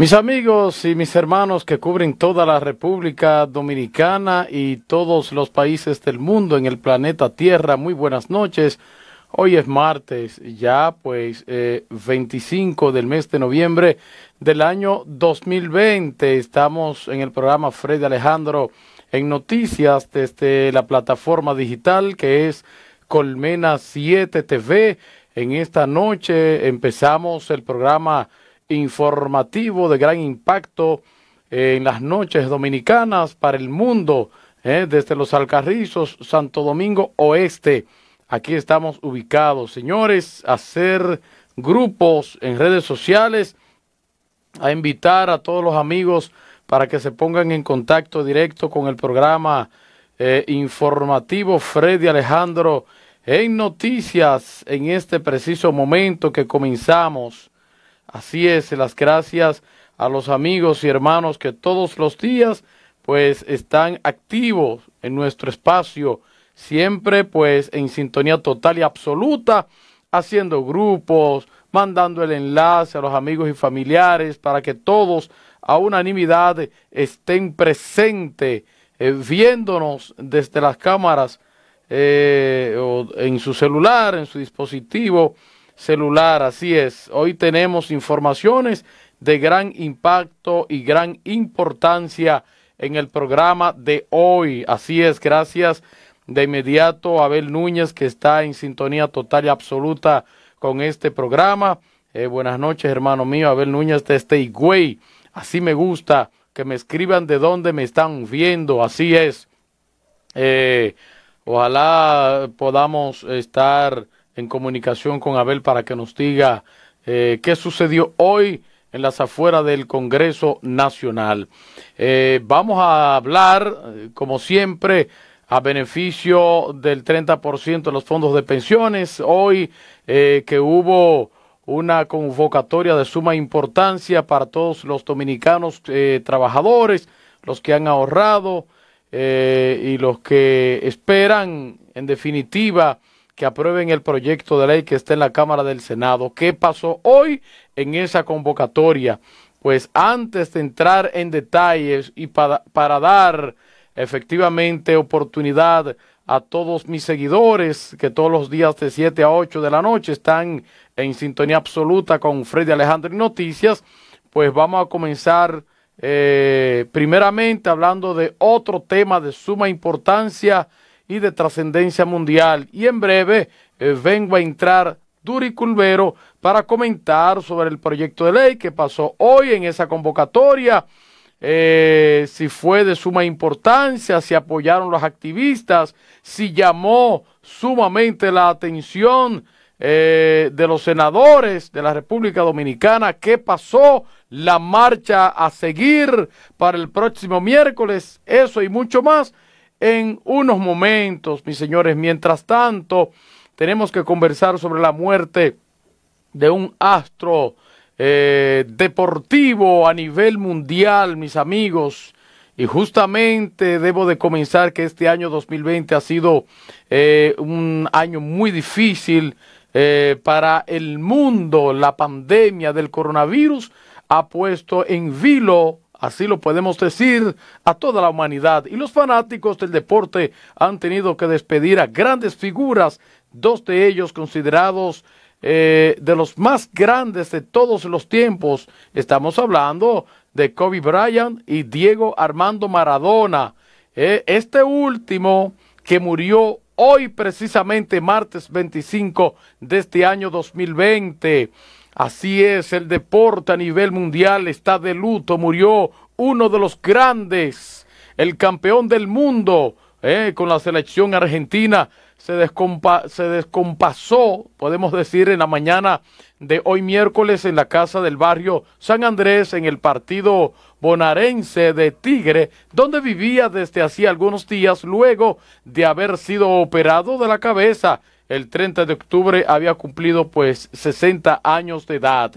Mis amigos y mis hermanos que cubren toda la República Dominicana y todos los países del mundo en el planeta Tierra, muy buenas noches. Hoy es martes, ya pues eh, 25 del mes de noviembre del año 2020. Estamos en el programa Freddy Alejandro en noticias desde la plataforma digital que es Colmena 7 TV. En esta noche empezamos el programa informativo de gran impacto eh, en las noches dominicanas para el mundo, eh, desde los Alcarrizos, Santo Domingo Oeste. Aquí estamos ubicados, señores, a hacer grupos en redes sociales, a invitar a todos los amigos para que se pongan en contacto directo con el programa eh, informativo Freddy Alejandro en noticias en este preciso momento que comenzamos Así es, las gracias a los amigos y hermanos que todos los días pues están activos en nuestro espacio, siempre pues en sintonía total y absoluta, haciendo grupos, mandando el enlace a los amigos y familiares para que todos a unanimidad estén presentes, eh, viéndonos desde las cámaras eh, o en su celular, en su dispositivo celular, así es. Hoy tenemos informaciones de gran impacto y gran importancia en el programa de hoy. Así es, gracias de inmediato Abel Núñez que está en sintonía total y absoluta con este programa. Eh, buenas noches, hermano mío, Abel Núñez stay este Higüey. Así me gusta que me escriban de dónde me están viendo, así es. Eh, ojalá podamos estar en comunicación con Abel para que nos diga eh, qué sucedió hoy en las afueras del Congreso Nacional. Eh, vamos a hablar, eh, como siempre, a beneficio del 30% de los fondos de pensiones. Hoy que hubo una convocatoria de suma importancia para todos los dominicanos trabajadores, los que han ahorrado y los que esperan, en definitiva, que aprueben el proyecto de ley que está en la Cámara del Senado. ¿Qué pasó hoy en esa convocatoria? Pues antes de entrar en detalles y para, dar efectivamente oportunidad a todos mis seguidores que todos los días de 7 a 8 de la noche están en sintonía absoluta con Freddy Alejandro y Noticias, pues vamos a comenzar eh, primeramente hablando de otro tema de suma importancia y de trascendencia mundial. Y en breve eh, vengo a entrar Duri Culvero para comentar sobre el proyecto de ley que pasó hoy en esa convocatoria, eh, si fue de suma importancia, si apoyaron los activistas, si llamó sumamente la atención eh, de los senadores de la República Dominicana, qué pasó, la marcha a seguir para el próximo miércoles, eso y mucho más en unos momentos, mis señores. Mientras tanto, tenemos que conversar sobre la muerte de un astro eh, deportivo a nivel mundial, mis amigos. Y justamente debo de comenzar que este año 2020 ha sido eh, un año muy difícil eh, para el mundo. La pandemia del coronavirus ha puesto en vilo Así lo podemos decir a toda la humanidad. Y los fanáticos del deporte han tenido que despedir a grandes figuras, dos de ellos considerados eh, de los más grandes de todos los tiempos. Estamos hablando de Kobe Bryant y Diego Armando Maradona. Eh, este último que murió hoy precisamente martes 25 de este año 2020. Así es, el deporte a nivel mundial está de luto. Murió uno de los grandes, el campeón del mundo eh, con la selección argentina. Se, se descompasó, podemos decir, en la mañana de hoy miércoles en la casa del barrio San Andrés, en el partido bonarense de Tigre, donde vivía desde hacía algunos días luego de haber sido operado de la cabeza el 30 de octubre había cumplido pues 60 años de edad.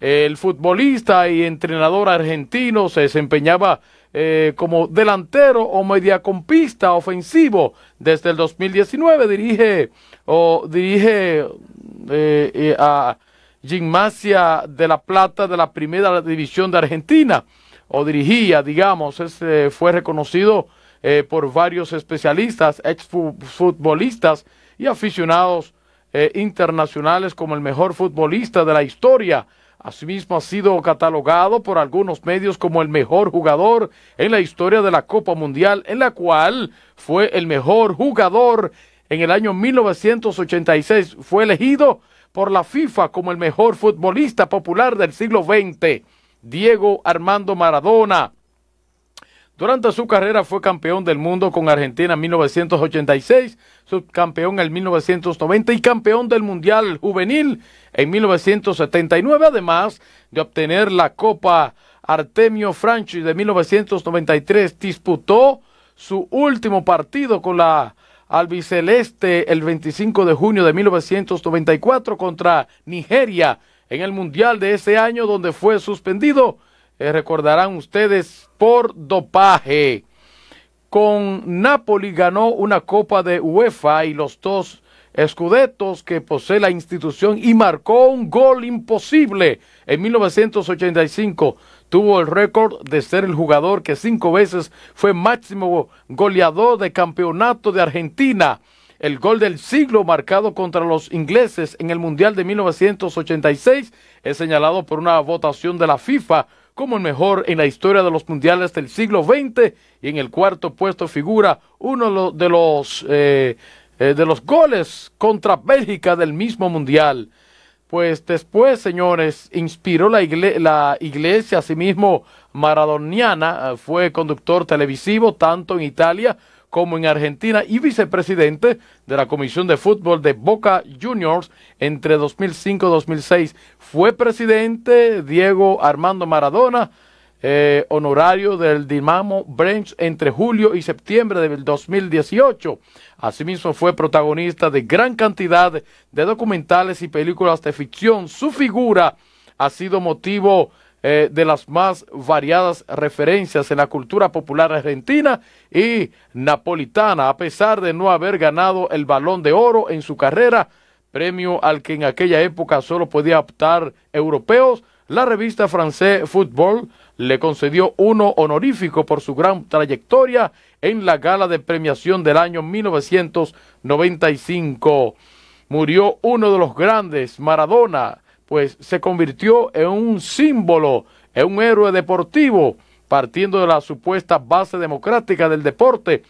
El futbolista y entrenador argentino se desempeñaba eh, como delantero o mediacompista ofensivo desde el 2019. Dirige o dirige eh, eh, a Gimnasia de la Plata de la Primera División de Argentina o dirigía, digamos, ese fue reconocido eh, por varios especialistas, exfutbolistas y aficionados eh, internacionales como el mejor futbolista de la historia. Asimismo ha sido catalogado por algunos medios como el mejor jugador en la historia de la Copa Mundial, en la cual fue el mejor jugador en el año 1986. Fue elegido por la FIFA como el mejor futbolista popular del siglo XX, Diego Armando Maradona. Durante su carrera fue campeón del mundo con Argentina en 1986, subcampeón en 1990 y campeón del Mundial Juvenil en 1979, además de obtener la Copa Artemio Franchi de 1993. Disputó su último partido con la albiceleste el 25 de junio de 1994 contra Nigeria en el Mundial de ese año donde fue suspendido eh, recordarán ustedes, por dopaje. Con Napoli ganó una Copa de UEFA y los dos escudetos que posee la institución y marcó un gol imposible. En 1985 tuvo el récord de ser el jugador que cinco veces fue máximo goleador de campeonato de Argentina. El gol del siglo marcado contra los ingleses en el Mundial de 1986 es señalado por una votación de la FIFA como el mejor en la historia de los mundiales del siglo XX y en el cuarto puesto figura uno de los, eh, eh, de los goles contra Bélgica del mismo mundial. Pues después, señores, inspiró la, la iglesia asimismo maradoniana, eh, fue conductor televisivo tanto en Italia como en Argentina y vicepresidente de la Comisión de Fútbol de Boca Juniors entre 2005 2006. Fue presidente Diego Armando Maradona, eh, honorario del Dinamo Branch entre julio y septiembre del 2018. Asimismo fue protagonista de gran cantidad de documentales y películas de ficción. Su figura ha sido motivo eh, de las más variadas referencias en la cultura popular argentina y napolitana, a pesar de no haber ganado el balón de oro en su carrera, premio al que en aquella época solo podía optar europeos, la revista francés Football le concedió uno honorífico por su gran trayectoria en la gala de premiación del año 1995. Murió uno de los grandes, Maradona, pues se convirtió en un símbolo, en un héroe deportivo, partiendo de la supuesta base democrática del deporte.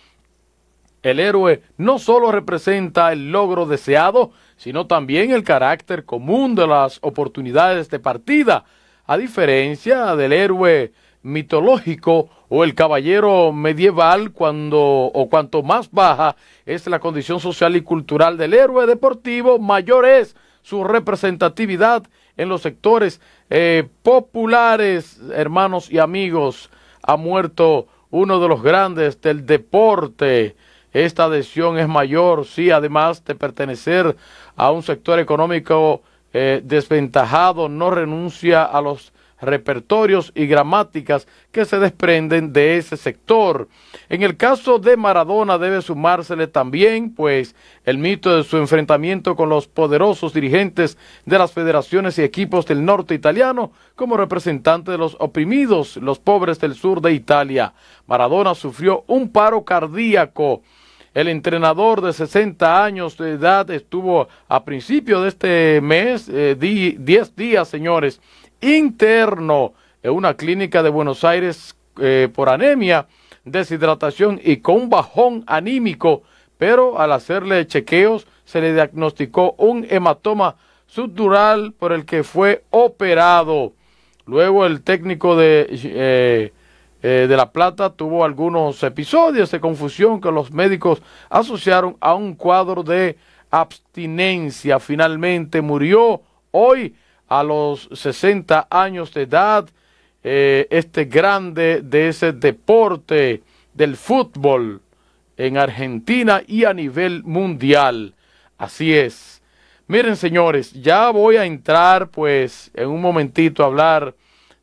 El héroe no solo representa el logro deseado, sino también el carácter común de las oportunidades de partida, a diferencia del héroe mitológico o el caballero medieval cuando o cuanto más baja es la condición social y cultural del héroe deportivo, mayor es su representatividad en los sectores eh, populares, hermanos y amigos. Ha muerto uno de los grandes del deporte. Esta adhesión es mayor, sí, además de pertenecer a un sector económico eh, desventajado, no renuncia a los repertorios y gramáticas que se desprenden de ese sector. En el caso de Maradona debe sumársele también, pues, el mito de su enfrentamiento con los poderosos dirigentes de las federaciones y equipos del norte italiano como representante de los oprimidos, los pobres del sur de Italia. Maradona sufrió un paro cardíaco. El entrenador de 60 años de edad estuvo a principio de este mes, 10 eh, días, señores, interno en una clínica de Buenos Aires eh, por anemia, deshidratación y con bajón anímico, pero al hacerle chequeos se le diagnosticó un hematoma subdural por el que fue operado. Luego el técnico de, eh, eh, de La Plata tuvo algunos episodios de confusión que los médicos asociaron a un cuadro de abstinencia. Finalmente murió hoy a los 60 años de edad, eh, este grande de ese deporte del fútbol en Argentina y a nivel mundial. Así es. Miren, señores, ya voy a entrar pues en un momentito a hablar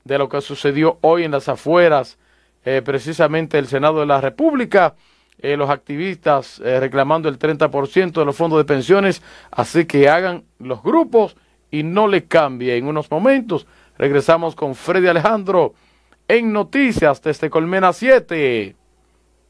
de lo que sucedió hoy en las afueras, eh, precisamente el Senado de la República, eh, los activistas reclamando el 30% de los fondos de pensiones, así que hagan los grupos y no le cambie. En unos momentos regresamos con Freddy Alejandro en Noticias desde Colmena 7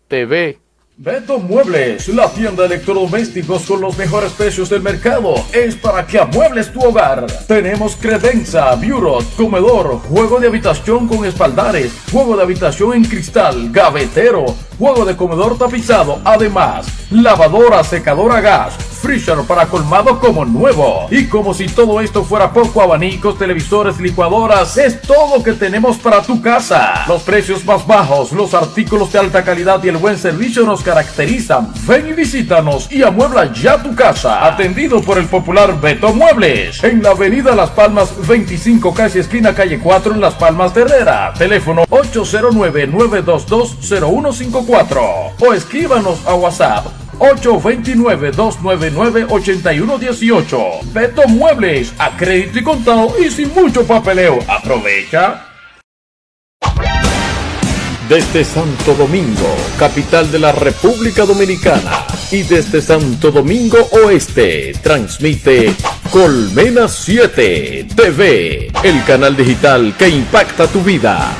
TV. Beto Muebles, la tienda de electrodomésticos con los mejores precios del mercado, es para que amuebles tu hogar. Tenemos credenza, bureau, comedor, juego de habitación con espaldares, juego de habitación en cristal, gavetero, juego de comedor tapizado, además, lavadora, secadora a gas, freezer para colmado como nuevo. Y como si todo esto fuera poco, abanicos, televisores, licuadoras, es todo lo que tenemos para tu casa. Los precios más bajos, los artículos de alta calidad y el buen servicio nos caracterizan. Ven y visítanos y amuebla ya tu casa. Atendido por el popular Beto Muebles. En la avenida Las Palmas 25, casi esquina calle 4 en Las Palmas Terrera, Herrera. Teléfono 809-922-0154. O escríbanos a WhatsApp 829-299-8118. Beto Muebles, a crédito y contado y sin mucho papeleo. Aprovecha. Desde Santo Domingo, capital de la República Dominicana, y desde Santo Domingo Oeste, transmite Colmena 7 TV, el canal digital que impacta tu vida.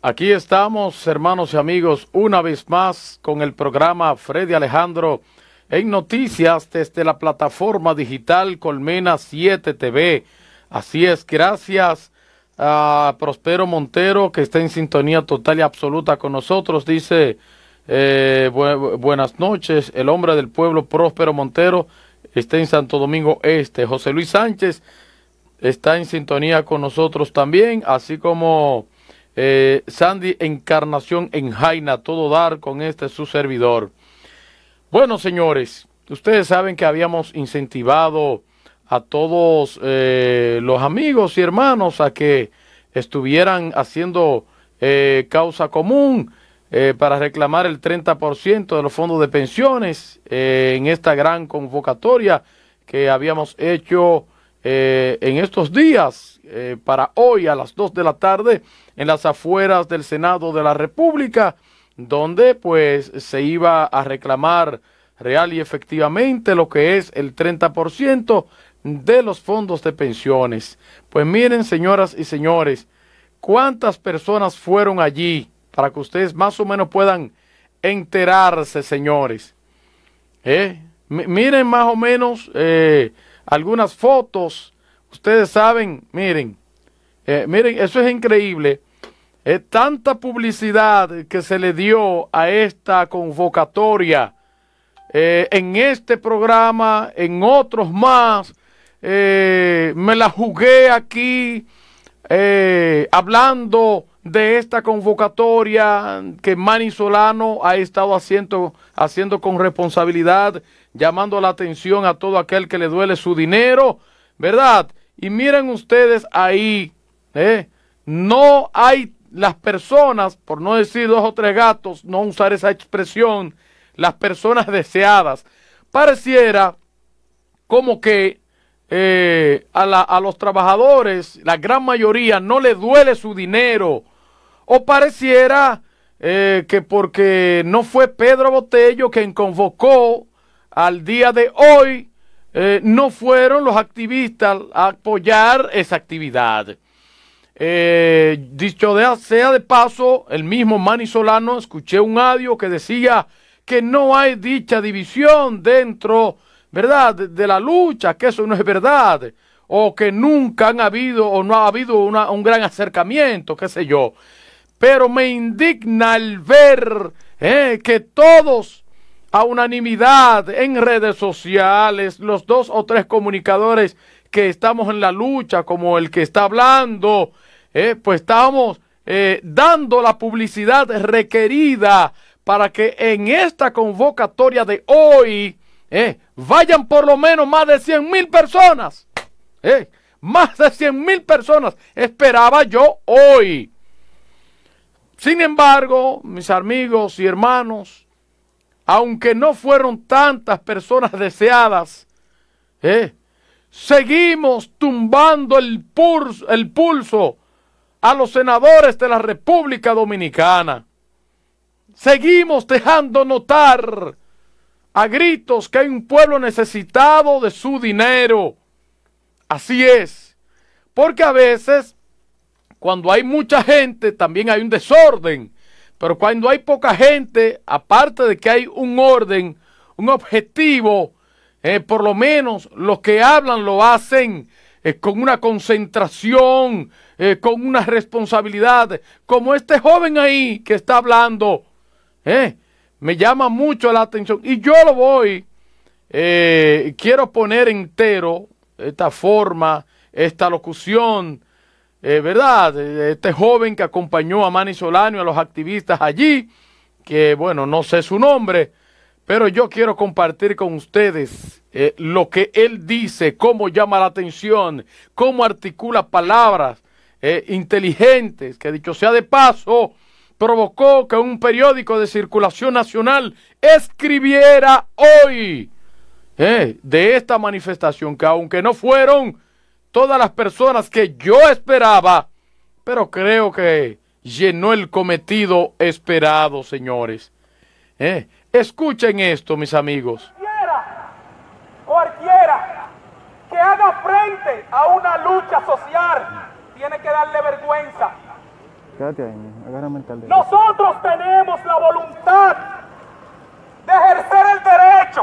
Aquí estamos, hermanos y amigos, una vez más con el programa Freddy Alejandro en noticias desde la plataforma digital Colmena 7 TV. Así es, gracias a Prospero Montero que está en sintonía total y absoluta con nosotros. Dice, eh, buenas noches, el hombre del pueblo Prospero Montero está en Santo Domingo Este. José Luis Sánchez está en sintonía con nosotros también, así como... Eh, Sandy Encarnación en Jaina, todo dar con este su servidor. Bueno, señores, ustedes saben que habíamos incentivado a todos eh, los amigos y hermanos a que estuvieran haciendo eh, causa común para reclamar el 30% de los fondos de pensiones en esta gran convocatoria que habíamos hecho en estos días para hoy a las 2 de la tarde en las afueras del Senado de la República, donde pues se iba a reclamar real y efectivamente lo que es el 30% de los fondos de pensiones. Pues miren, señoras y señores, cuántas personas fueron allí para que ustedes más o menos puedan enterarse, señores. ¿Eh? Miren más o menos eh, algunas fotos. Ustedes saben, miren, eh, miren, eso es increíble tanta publicidad que se le dio a esta convocatoria eh, en este programa, en otros más. Eh, me la jugué aquí eh, hablando de esta convocatoria que Manny Solano ha estado haciendo, haciendo con responsabilidad, llamando la atención a todo aquel que le duele su dinero, ¿verdad? Y miren ustedes ahí, no hay las personas, por no decir dos o tres gatos, no usar esa expresión, las personas deseadas, pareciera como que eh, a, la, a los trabajadores, la gran mayoría, no le duele su dinero, o pareciera eh, que porque no fue Pedro Botello quien convocó al día de hoy, eh, no fueron los activistas a apoyar esa actividad. Eh, dicho de, sea de paso, el mismo Manny Solano, escuché un audio que decía que no hay dicha división dentro, ¿verdad?, de, la lucha, que eso no es verdad, o que nunca han habido o no ha habido un gran acercamiento, qué sé yo. Pero me indigna el ver eh, que todos a unanimidad en redes sociales, los dos o tres comunicadores que estamos en la lucha, como el que está hablando, eh, pues estábamos eh, dando la publicidad requerida para que en esta convocatoria de hoy eh, vayan por lo menos más de 100 mil personas. más de 100 mil personas esperaba yo hoy. Sin embargo, mis amigos y hermanos, aunque no fueron tantas personas deseadas, seguimos tumbando el pulso a los senadores de la República Dominicana. Seguimos dejando notar a gritos que hay un pueblo necesitado de su dinero. Así es, porque a veces cuando hay mucha gente también hay un desorden, pero cuando hay poca gente, aparte de que hay un orden, un objetivo, eh, por lo menos los que hablan lo hacen eh, con una concentración, eh, con una responsabilidad, como este joven ahí que está hablando, eh, me llama mucho la atención. Y yo lo voy, quiero poner entero esta forma, esta locución, ¿verdad? Este joven que acompañó a Manny Solano y a los activistas allí, que bueno, no sé su nombre, pero yo quiero compartir con ustedes eh, lo que él dice, cómo llama la atención, cómo articula palabras eh, inteligentes, que dicho sea de paso, provocó que un periódico de circulación nacional escribiera hoy eh, de esta manifestación, que aunque no fueron todas las personas que yo esperaba, pero creo que llenó el cometido esperado, señores. Eh, Escuchen esto, mis amigos. Cualquiera, que haga frente a una lucha social tiene que darle vergüenza. Nosotros tenemos la voluntad de ejercer el derecho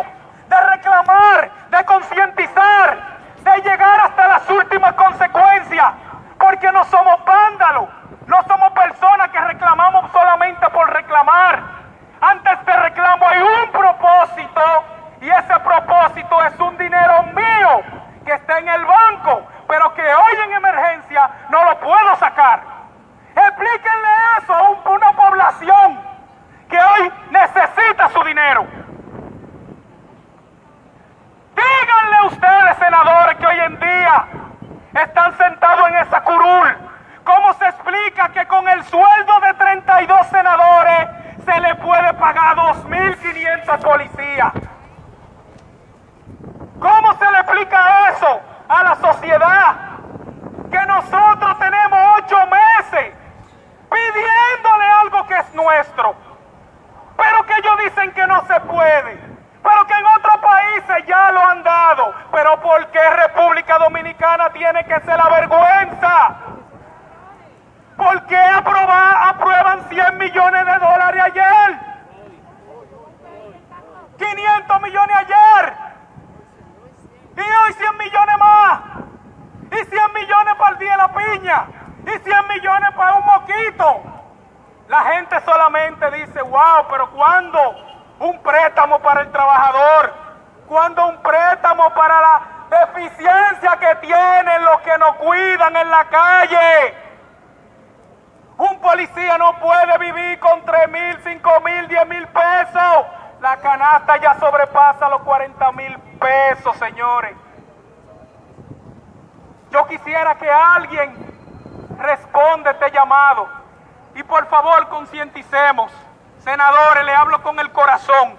le hablo con el corazón.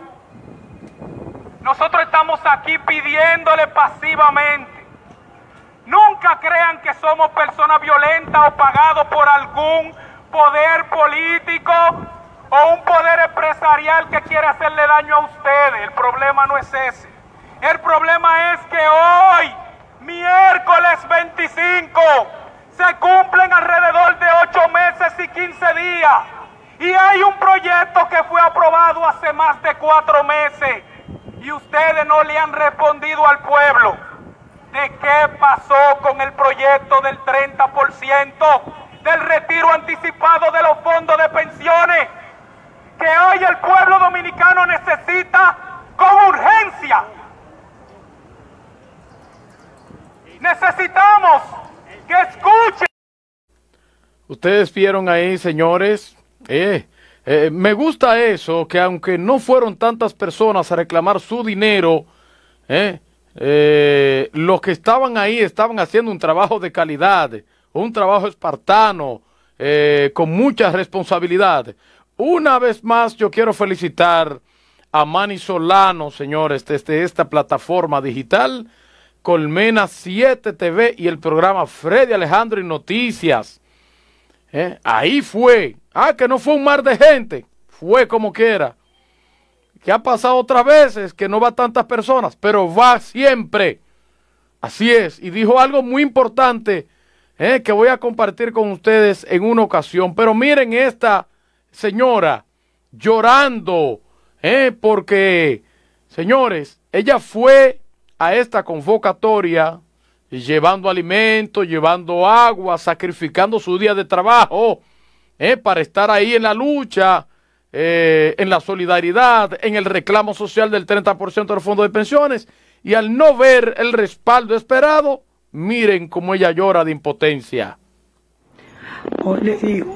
Nosotros estamos aquí pidiéndole pasivamente. Nunca crean que somos personas violentas o pagados por algún poder político o un poder empresarial que quiere hacerle daño a ustedes. El problema no es ese. El problema es que hoy, miércoles 25, se cumplen alrededor de 8 meses y 15 días y hay un proyecto que fue aprobado hace más de cuatro meses y ustedes no le han respondido al pueblo de qué pasó con el proyecto del 30% del retiro anticipado de los fondos de pensiones que hoy el pueblo dominicano necesita con urgencia. Necesitamos que escuchen. Ustedes vieron ahí, señores, eh, eh, me gusta eso, que aunque no fueron tantas personas a reclamar su dinero, eh, los que estaban ahí estaban haciendo un trabajo de calidad, un trabajo espartano, con mucha responsabilidad. Una vez más, yo quiero felicitar a Manny Solano, señores, desde este, esta plataforma digital, Colmena 7 TV y el programa Freddy Alejandro y Noticias. Ahí fue Ah, que no fue un mar de gente. Fue como quiera. Que ha pasado otras veces que no va tantas personas, pero va siempre. Así es. Y dijo algo muy importante eh, que voy a compartir con ustedes en una ocasión. Pero miren esta señora llorando, eh, porque, señores, ella fue a esta convocatoria llevando alimento, llevando agua, sacrificando su día de trabajo eh, para estar ahí en la lucha, eh, en la solidaridad, en el reclamo social del 30% del fondo de pensiones. Y al no ver el respaldo esperado, miren cómo ella llora de impotencia. Hoy le digo,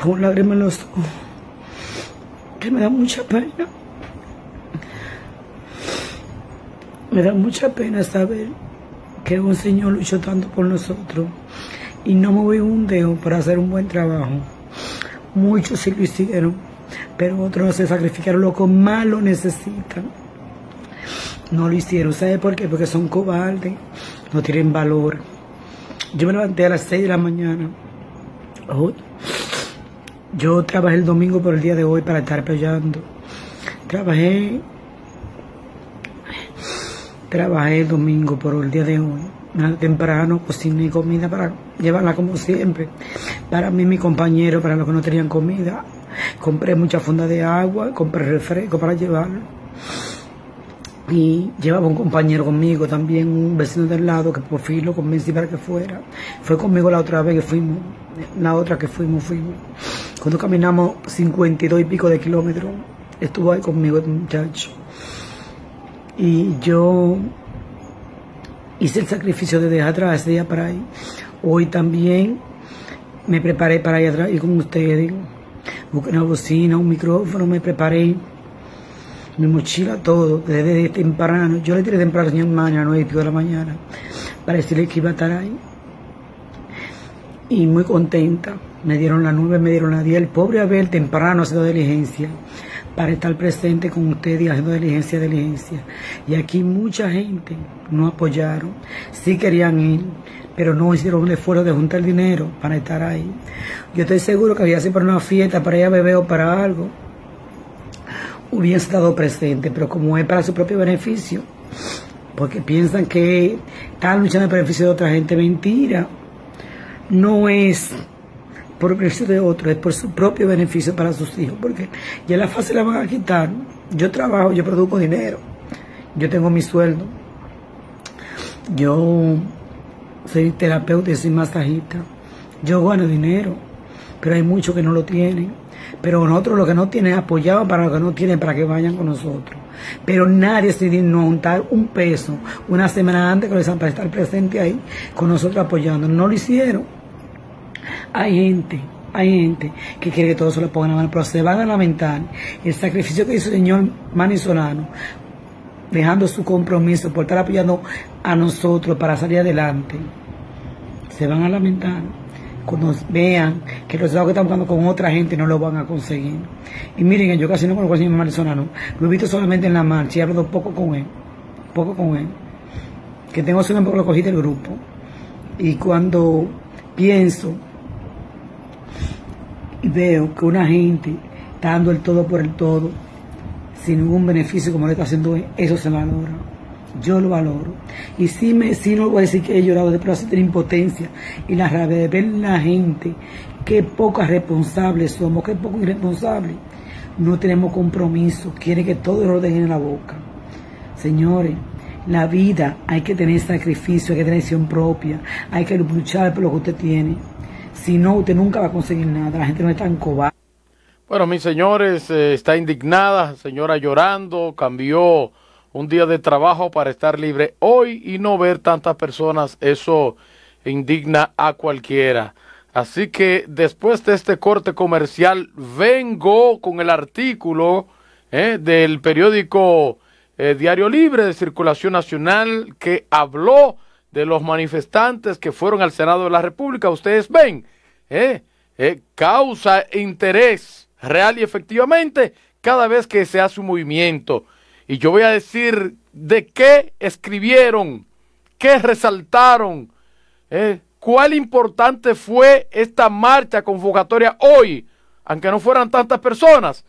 con lágrimas en los ojos, que me da mucha pena. Me da mucha pena saber que un Señor luchó tanto por nosotros y no voy un dedo para hacer un buen trabajo. Muchos sí lo hicieron, pero otros se sacrificaron. Lo que más lo necesitan. No lo hicieron. ¿Sabe por qué? Porque son cobardes. No tienen valor. Yo me levanté a las 6 de la mañana. Yo trabajé el domingo por el día de hoy para estar peleando. Trabajé. Trabajé el domingo por el día de hoy temprano, cociné comida para llevarla como siempre. Para mí, mi compañero, para los que no tenían comida, compré mucha funda de agua, compré refresco para llevarla. Y llevaba un compañero conmigo, también un vecino del lado, que por fin lo convencí para que fuera. Fue conmigo la otra vez que fuimos, la otra que fuimos, fuimos. Cuando caminamos 52 y pico de kilómetros, estuvo ahí conmigo el muchacho. Y yo hice el sacrificio de dejar atrás de día para ahí. Hoy también me preparé para ir atrás y con ustedes. Busqué una bocina, un micrófono, me preparé. Mi mochila, todo, desde temprano. Yo le tiré temprano a señor mañana a 9 y pico de la mañana para decirle que iba a estar ahí. Y muy contenta. Me dieron la nube, me dieron la día, El pobre Abel temprano de diligencia para estar presente con ustedes y haciendo diligencia, diligencia. Y aquí mucha gente no apoyaron, sí querían ir, pero no hicieron un esfuerzo de juntar dinero para estar ahí. Yo estoy seguro que había sido para una fiesta, para ella a beber o para algo, hubiese estado presente, pero como es para su propio beneficio, porque piensan que están luchando en beneficio de otra gente, mentira. No es por beneficio de otros, es por su propio beneficio para sus hijos, porque ya la fase la van a quitar. Yo trabajo, yo produzco dinero, yo tengo mi sueldo, yo soy terapeuta y soy masajista, yo gano dinero, pero hay muchos que no lo tienen. Pero nosotros lo que no tienen apoyado para los que no tienen para que vayan con nosotros. Pero nadie se dignó untar un peso una semana antes que lo para estar presente ahí con nosotros apoyando. No lo hicieron. Hay gente, hay gente que quiere que todo se lo pongan a mano, pero se van a lamentar el sacrificio que hizo el señor manizolano dejando su compromiso por estar apoyando a nosotros para salir adelante. Se van a lamentar cuando vean que los resultados que están buscando con otra gente no lo van a conseguir. Y miren, yo casi no conozco al señor Solano, lo he visto solamente en la marcha y he hablado poco con él, poco con él, que tengo su nombre porque lo cogí del grupo. Y cuando pienso y veo que una gente está dando el todo por el todo, sin ningún beneficio como le está haciendo hoy, eso se valora. Yo lo valoro. Y si me, sí no voy a decir que he llorado de así de impotencia y la rabia de ver la gente, qué pocas responsables somos, qué poco irresponsables. No tenemos compromiso, quiere que todo lo dejen en la boca. Señores, la vida hay que tener sacrificio, hay que tener acción propia, hay que luchar por lo que usted tiene. Si no, usted nunca va a conseguir nada. La gente no es tan cobarde. Bueno, mis señores, eh, está indignada, señora llorando, cambió un día de trabajo para estar libre hoy y no ver tantas personas, eso indigna a cualquiera. Así que después de este corte comercial, vengo con el artículo eh, del periódico eh, Diario Libre de Circulación Nacional que habló de los manifestantes que fueron al Senado de la República, ustedes ven, ¿eh? eh, causa interés real y efectivamente cada vez que se hace un movimiento. Y yo voy a decir de qué escribieron, qué resaltaron, ¿eh? cuál importante fue esta marcha convocatoria hoy, aunque no fueran tantas personas.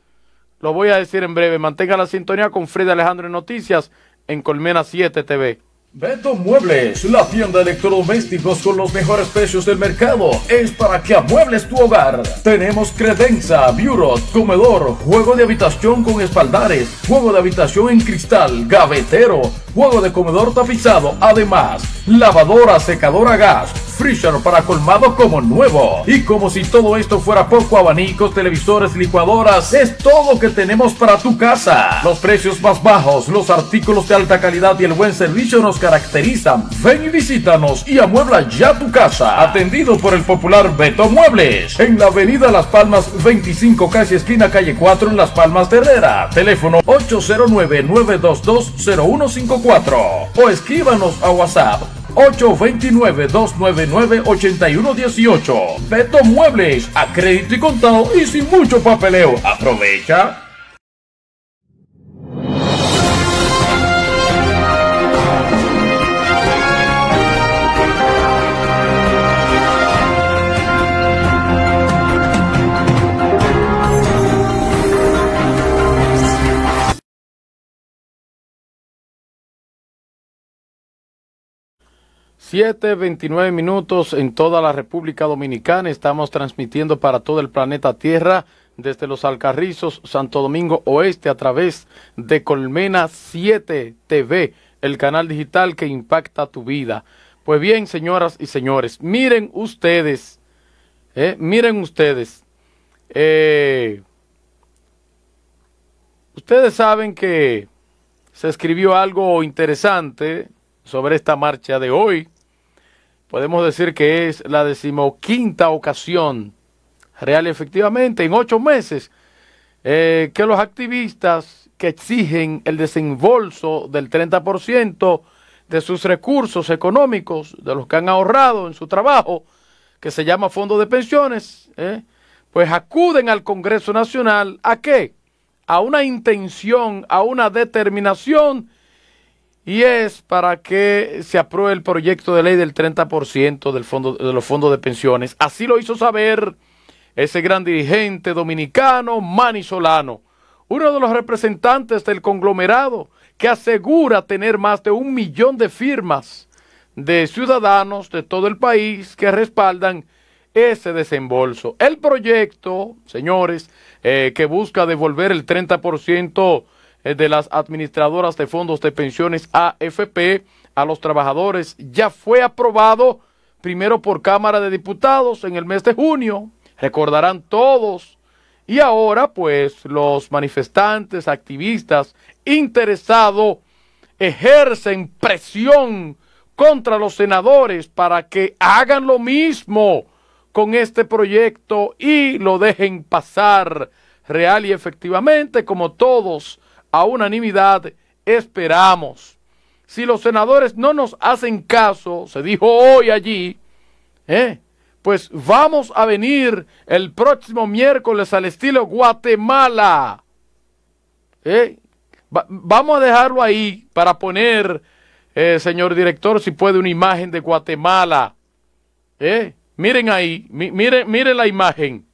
Lo voy a decir en breve. Mantenga la sintonía con Freddy Alejandro en Noticias en Colmena 7 TV. Beto Muebles, la tienda de electrodomésticos con los mejores precios del mercado, es para que amuebles tu hogar. Tenemos credenza, bureau, comedor, juego de habitación con espaldares, juego de habitación en cristal, gavetero juego de comedor tapizado, además, lavadora, secadora gas, freezer para colmado como nuevo. Y como si todo esto fuera poco, abanicos, televisores, licuadoras, es todo que tenemos para tu casa. Los precios más bajos, los artículos de alta calidad y el buen servicio nos caracterizan. Ven y visítanos y amuebla ya tu casa. Atendido por el popular Beto Muebles, en la avenida Las Palmas 25, casi esquina calle 4 en Las Palmas Herrera. Teléfono 809 922 0154 4 o escríbanos a WhatsApp 829-299-8118. Beto Muebles, a crédito y contado y sin mucho papeleo. Aprovecha. veintinueve minutos en toda la República Dominicana. Estamos transmitiendo para todo el planeta Tierra desde Los Alcarrizos, Santo Domingo Oeste, a través de Colmena 7 TV, el canal digital que impacta tu vida. Pues bien, señoras y señores, miren ustedes, eh, miren ustedes. Eh, ustedes saben que se escribió algo interesante sobre esta marcha de hoy Podemos decir que es la decimoquinta ocasión real efectivamente en ocho meses eh, que los activistas que exigen el desembolso del 30% de sus recursos económicos, de los que han ahorrado en su trabajo, que se llama Fondo de Pensiones, eh, pues acuden al Congreso Nacional a qué? A una intención, a una determinación y es para que se apruebe el proyecto de ley del 30% del fondo, de los fondos de pensiones. Así lo hizo saber ese gran dirigente dominicano, Manny Solano, uno de los representantes del conglomerado que asegura tener más de un millón de firmas de ciudadanos de todo el país que respaldan ese desembolso. El proyecto, señores, eh, que busca devolver el 30% eh, de las administradoras de fondos de pensiones AFP a los trabajadores ya fue aprobado primero por Cámara de Diputados en el mes de junio, recordarán todos, y ahora pues los manifestantes, activistas interesados ejercen presión contra los senadores para que hagan lo mismo con este proyecto y lo dejen pasar real y efectivamente como todos a unanimidad, esperamos. Si los senadores no nos hacen caso, se dijo hoy allí, ¿eh? pues vamos a venir el próximo miércoles al estilo Guatemala. ¿Eh? vamos a dejarlo ahí para poner, eh, señor director, si puede, una imagen de Guatemala. ¿Eh? Miren ahí, miren, miren la imagen.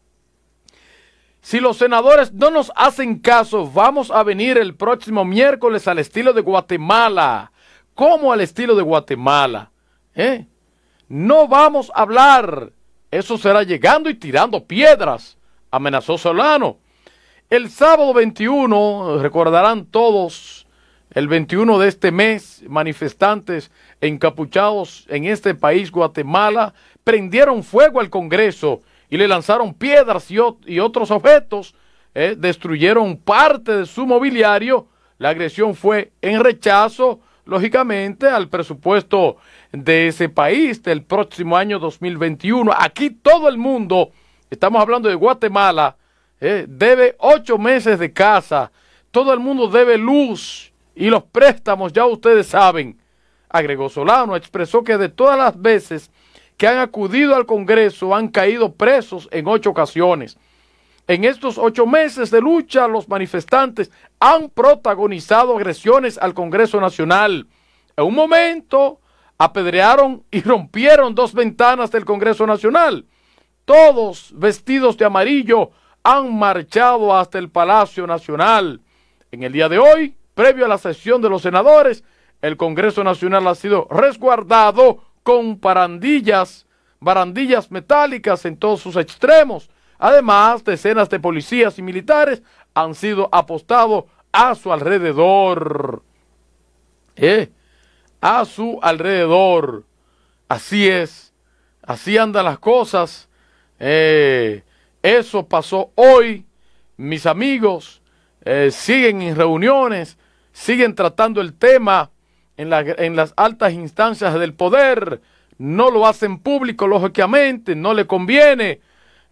Si los senadores no nos hacen caso, vamos a venir el próximo miércoles al estilo de Guatemala. ¿Cómo al estilo de Guatemala? ¿Eh? No vamos a hablar. Eso será llegando y tirando piedras, amenazó Solano. El sábado 21, recordarán todos, el 21 de este mes, manifestantes encapuchados en este país, Guatemala, prendieron fuego al Congreso y le lanzaron piedras y, otros objetos, ¿eh? destruyeron parte de su mobiliario. La agresión fue en rechazo, lógicamente, al presupuesto de ese país del próximo año 2021. Aquí todo el mundo, estamos hablando de Guatemala, ¿eh? debe ocho meses de casa, todo el mundo debe luz y los préstamos, ya ustedes saben. Agregó Solano, expresó que de todas las veces que han acudido al Congreso han caído presos en ocho ocasiones. En estos ocho meses de lucha, los manifestantes han protagonizado agresiones al Congreso Nacional. En un momento apedrearon y rompieron dos ventanas del Congreso Nacional. Todos vestidos de amarillo han marchado hasta el Palacio Nacional. En el día de hoy, previo a la sesión de los senadores, el Congreso Nacional ha sido resguardado con barandillas, barandillas metálicas en todos sus extremos. Además, decenas de policías y militares han sido apostados a su alrededor. ¿Eh? A su alrededor. Así es. Así andan las cosas. Eh, eso pasó hoy. Mis amigos eh, siguen en reuniones, siguen tratando el tema en, las altas instancias del poder, no lo hacen público, lógicamente, no le conviene.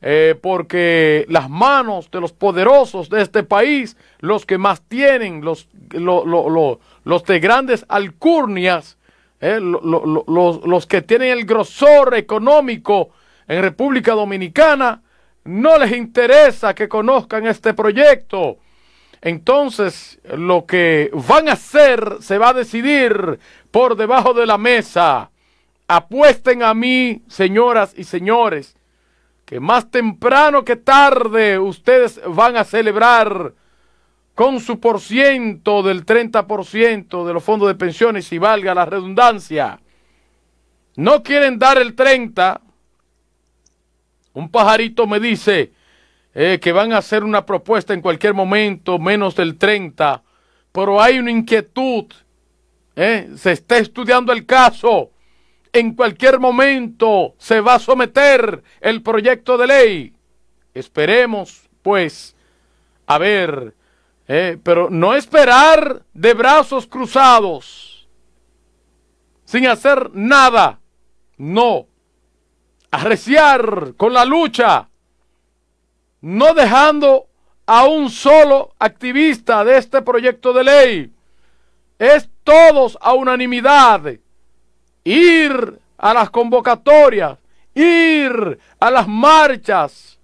Eh, porque las manos de los poderosos de este país, los que más tienen, los, los de grandes alcurnias, eh, los, los, que tienen el grosor económico en República Dominicana, no les interesa que conozcan este proyecto. Entonces, lo que van a hacer se va a decidir por debajo de la mesa. Apuesten a mí, señoras y señores, que más temprano que tarde ustedes van a celebrar con su por ciento del 30% de los fondos de pensiones, si valga la redundancia. No quieren dar el 30. Un pajarito me dice, eh, que van a hacer una propuesta en cualquier momento, menos del 30, pero hay una inquietud, eh, se está estudiando el caso, en cualquier momento se va a someter el proyecto de ley. Esperemos, pues, a ver, eh, pero no esperar de brazos cruzados, sin hacer nada, no, arreciar con la lucha no dejando a un solo activista de este proyecto de ley. Es todos a unanimidad ir a las convocatorias, ir a las marchas,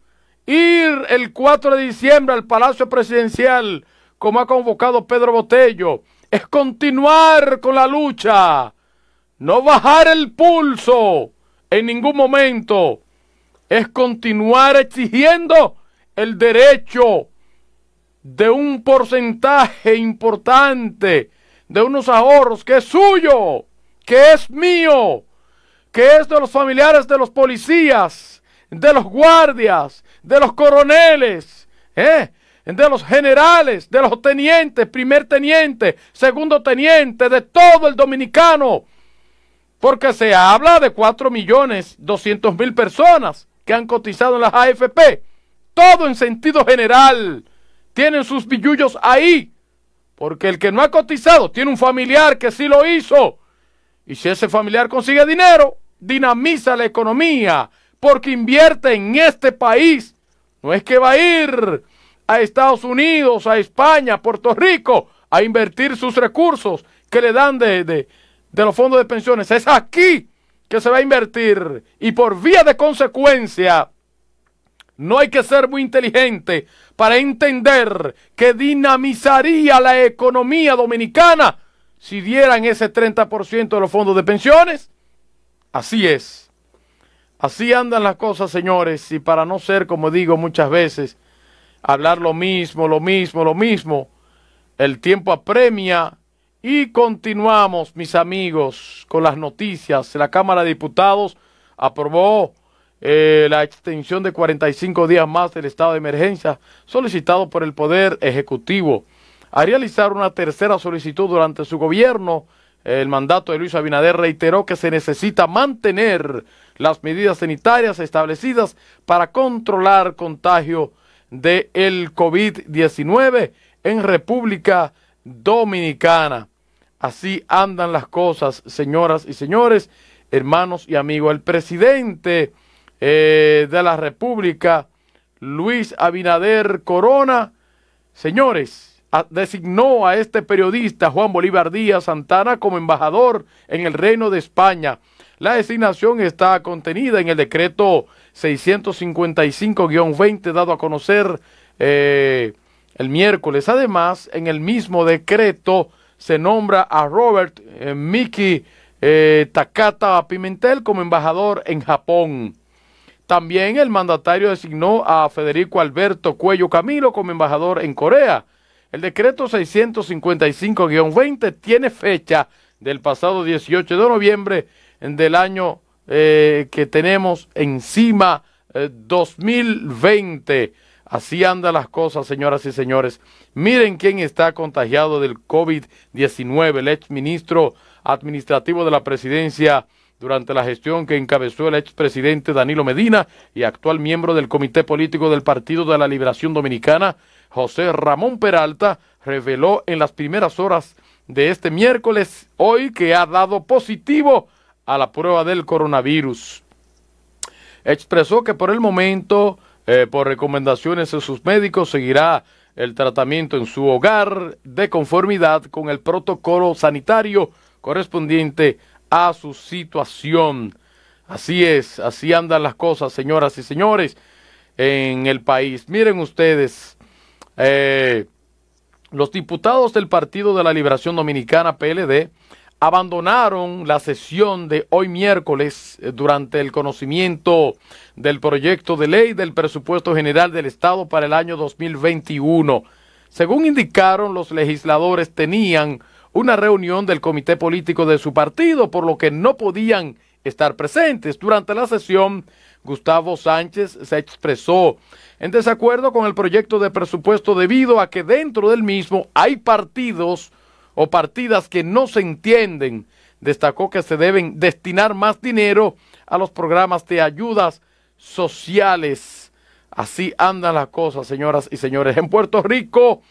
ir el 4 de diciembre al Palacio Presidencial, como ha convocado Pedro Botello. Es continuar con la lucha, no bajar el pulso en ningún momento. Es continuar exigiendo el derecho de un porcentaje importante de unos ahorros que es suyo, que es mío, que es de los familiares de los policías, de los guardias, de los coroneles, ¿eh? de los generales, de los tenientes, primer teniente, segundo teniente, de todo el dominicano. Porque se habla de cuatro millones doscientos mil personas que han cotizado en las AFP todo en sentido general, tienen sus billullos ahí. Porque el que no ha cotizado tiene un familiar que sí lo hizo. Y si ese familiar consigue dinero, dinamiza la economía porque invierte en este país. No es que va a ir a Estados Unidos, a España, a Puerto Rico a invertir sus recursos que le dan de, de, de los fondos de pensiones. Es aquí que se va a invertir y por vía de consecuencia no hay que ser muy inteligente para entender que dinamizaría la economía dominicana si dieran ese 30% de los fondos de pensiones. Así es. Así andan las cosas, señores, y para no ser, como digo muchas veces, hablar lo mismo, lo mismo, lo mismo, el tiempo apremia y continuamos, mis amigos, con las noticias. La Cámara de Diputados aprobó eh, la extensión de 45 días más del estado de emergencia solicitado por el Poder Ejecutivo. A realizar una tercera solicitud durante su gobierno, el mandato de Luis Abinader reiteró que se necesita mantener las medidas sanitarias establecidas para controlar contagio del el COVID-19 en República Dominicana. Así andan las cosas, señoras y señores, hermanos y amigos. El presidente eh, de la República, Luis Abinader Corona, señores, designó a este periodista Juan Bolívar Díaz Santana como embajador en el Reino de España. La designación está contenida en el decreto 655-20 dado a conocer eh, el miércoles. Además, en el mismo decreto se nombra a Robert eh, Mickey Takata Pimentel como embajador en Japón. También el mandatario designó a Federico Alberto Cuello Camilo como embajador en Corea. El decreto 655-20 tiene fecha del pasado 18 de noviembre del año eh, que tenemos encima 2020. Eh, Así andan las cosas, señoras y señores. Miren quién está contagiado del COVID-19, el exministro administrativo de la presidencia durante la gestión que encabezó el expresidente Danilo Medina y actual miembro del Comité Político del Partido de la Liberación Dominicana, José Ramón Peralta, reveló en las primeras horas de este miércoles, hoy, que ha dado positivo a la prueba del coronavirus. Expresó que por el momento, eh, por recomendaciones de sus médicos, seguirá el tratamiento en su hogar de conformidad con el protocolo sanitario correspondiente a su situación. Así es, así andan las cosas, señoras y señores, en el país. Miren ustedes, eh, los diputados del Partido de la Liberación Dominicana, PLD, abandonaron la sesión de hoy miércoles eh, durante el conocimiento del proyecto de ley del presupuesto general del Estado para el año 2021. Según indicaron, los legisladores tenían una reunión del comité político de su partido, por lo que no podían estar presentes. Durante la sesión, Gustavo Sánchez se expresó en desacuerdo con el proyecto de presupuesto debido a que dentro del mismo hay partidos o partidas que no se entienden. Destacó que se deben destinar más dinero a los programas de ayudas sociales. Así andan las cosas, señoras y señores. En Puerto Rico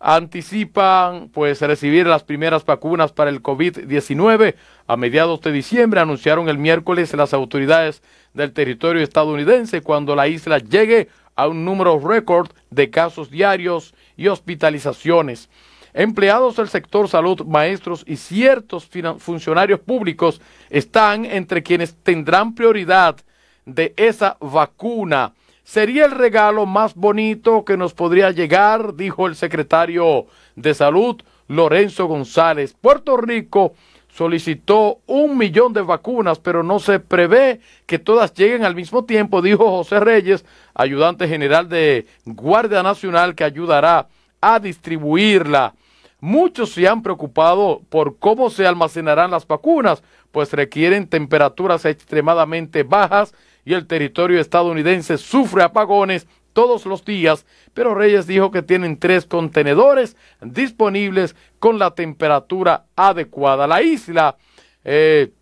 anticipan pues recibir las primeras vacunas para el COVID-19 a mediados de diciembre, anunciaron el miércoles las autoridades del territorio estadounidense cuando la isla llegue a un número récord de casos diarios y hospitalizaciones. Empleados del sector salud, maestros y ciertos funcionarios públicos están entre quienes tendrán prioridad de esa vacuna Sería el regalo más bonito que nos podría llegar, dijo el secretario de Salud, Lorenzo González. Puerto Rico solicitó un millón de vacunas, pero no se prevé que todas lleguen al mismo tiempo, dijo José Reyes, ayudante general de Guardia Nacional, que ayudará a distribuirla. Muchos se han preocupado por cómo se almacenarán las vacunas, pues requieren temperaturas extremadamente bajas y el territorio estadounidense sufre apagones todos los días, pero Reyes dijo que tienen tres contenedores disponibles con la temperatura adecuada. La isla eh,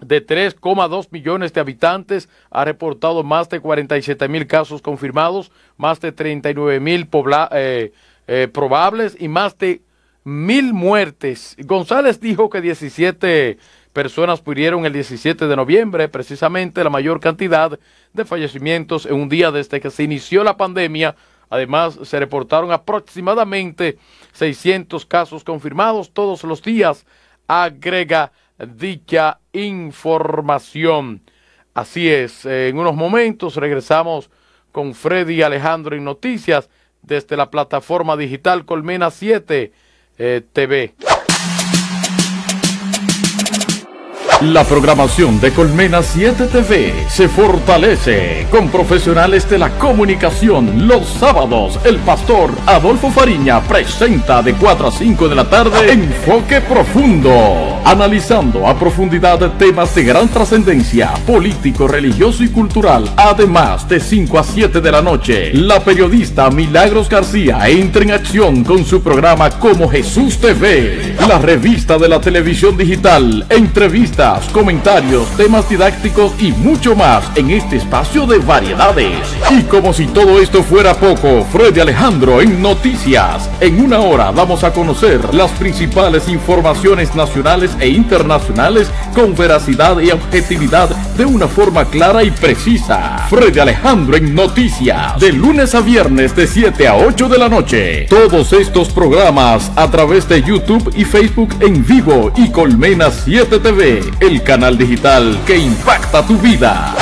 de 3,2 millones de habitantes ha reportado más de 47 mil casos confirmados, más de 39 mil eh, eh, probables y más de mil muertes. González dijo que 17 personas murieron el 17 de noviembre, precisamente la mayor cantidad de fallecimientos en un día desde que se inició la pandemia. Además, se reportaron aproximadamente 600 casos confirmados todos los días, agrega dicha información. Así es, eh, en unos momentos regresamos con Freddy Alejandro en Noticias desde la plataforma digital Colmena 7 eh, TV. La programación de Colmena 7 TV se fortalece con profesionales de la comunicación. Los sábados, el pastor Adolfo Fariña presenta de 4 a 5 de la tarde Enfoque Profundo, analizando a profundidad temas de gran trascendencia político, religioso y cultural. Además, de 5 a 7 de la noche, la periodista Milagros García entra en acción con su programa Como Jesús TV, la revista de la televisión digital, entrevista comentarios, temas didácticos y mucho más en este espacio de variedades. Y como si todo esto fuera poco, Freddy Alejandro en Noticias. En una hora vamos a conocer las principales informaciones nacionales e internacionales con veracidad y objetividad de una forma clara y precisa. Freddy Alejandro en Noticias, de lunes a viernes de 7 a 8 de la noche. Todos estos programas a través de YouTube y Facebook en vivo y Colmena 7 TV el canal digital que impacta tu vida.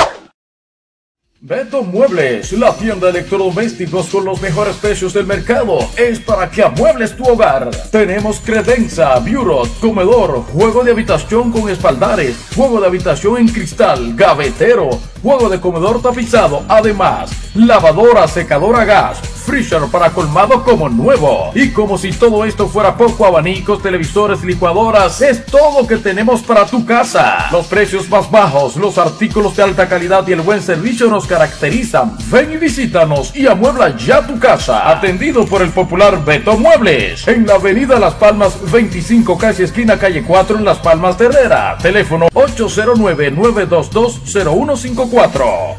Beto Muebles, la tienda de electrodomésticos con los mejores precios del mercado, es para que amuebles tu hogar. Tenemos credenza, bureau, comedor, juego de habitación con espaldares, juego de habitación en cristal, gavetero juego de comedor tapizado, además, lavadora, secadora a gas, freezer para colmado como nuevo. Y como si todo esto fuera poco, abanicos, televisores, licuadoras, es todo lo que tenemos para tu casa. Los precios más bajos, los artículos de alta calidad y el buen servicio nos caracterizan. Ven y visítanos y amuebla ya tu casa. Atendido por el popular Beto Muebles, en la avenida Las Palmas 25, casi esquina calle 4 en Las Palmas de Herrera. Teléfono 809 922 0154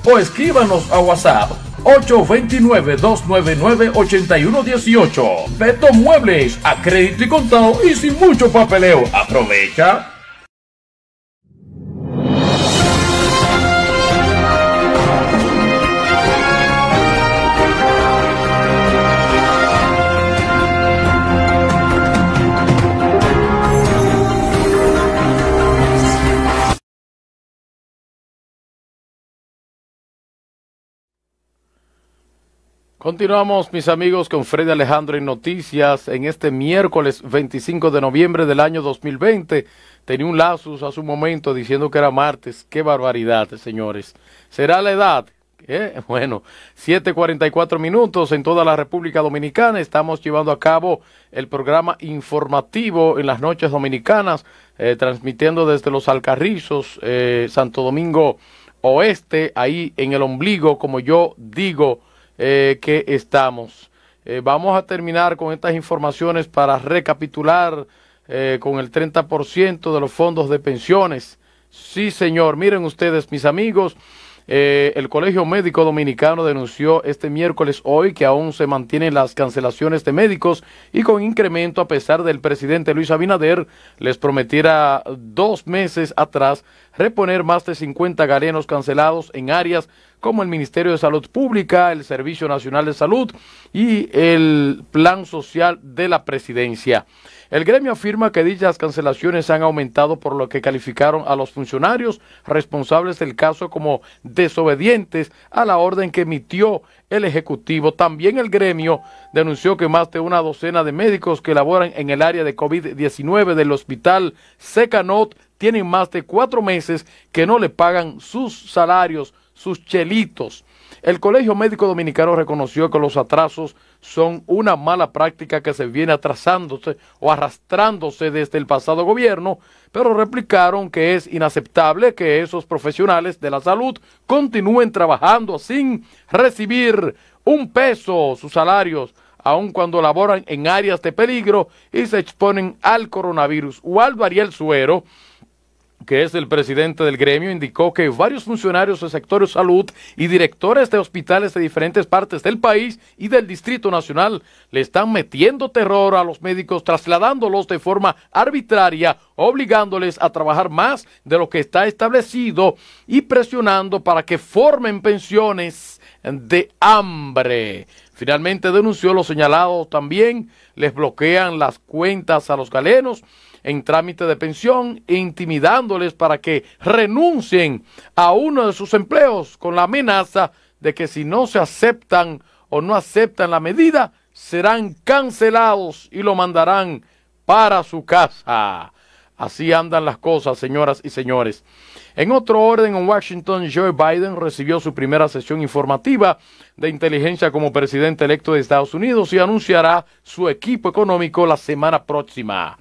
o escríbanos a WhatsApp 829-299-8118. Beto Muebles, a crédito y contado y sin mucho papeleo. Aprovecha. Continuamos, mis amigos, con Freddy Alejandro en Noticias. En este miércoles 25 de noviembre del año 2020, tenía un lazos a su momento diciendo que era martes. ¡Qué barbaridad, señores! ¿Será la edad? ¿eh? Bueno, 7.44 minutos en toda la República Dominicana. Estamos llevando a cabo el programa informativo en las noches dominicanas, eh, transmitiendo desde Los Alcarrizos, eh, Santo Domingo Oeste, ahí en el ombligo, como yo digo, eh, que estamos. Eh, vamos a terminar con estas informaciones para recapitular eh, con el 30% de los fondos de pensiones. Sí, señor. Miren ustedes, mis amigos, el Colegio Médico Dominicano denunció este miércoles hoy que aún se mantienen las cancelaciones de médicos y con incremento a pesar del presidente Luis Abinader les prometiera dos meses atrás reponer más de 50 galenos cancelados en áreas como el Ministerio de Salud Pública, el Servicio Nacional de Salud y el Plan Social de la Presidencia. El gremio afirma que dichas cancelaciones han aumentado por lo que calificaron a los funcionarios responsables del caso como desobedientes a la orden que emitió el Ejecutivo. También el gremio denunció que más de una docena de médicos que laboran en el área de COVID-19 del hospital Secanot tienen más de cuatro meses que no le pagan sus salarios sus chelitos. El Colegio Médico Dominicano reconoció que los atrasos son una mala práctica que se viene atrasándose o arrastrándose desde el pasado gobierno, pero replicaron que es inaceptable que esos profesionales de la salud continúen trabajando sin recibir un peso sus salarios, aun cuando laboran en áreas de peligro y se exponen al coronavirus o al suero, que es el presidente del gremio, indicó que varios funcionarios del sector salud y directores de hospitales de diferentes partes del país y del Distrito Nacional le están metiendo terror a los médicos, trasladándolos de forma arbitraria, obligándoles a trabajar más de lo que está establecido y presionando para que formen pensiones de hambre. Finalmente denunció los señalados también, les bloquean las cuentas a los galenos en trámite de pensión, intimidándoles para que renuncien a uno de sus empleos con la amenaza de que si no se aceptan o no aceptan la medida, serán cancelados y lo mandarán para su casa. Así andan las cosas, señoras y señores. En otro orden, en Washington, Joe Biden recibió su primera sesión informativa de inteligencia como presidente electo de Estados Unidos y anunciará su equipo económico la semana próxima.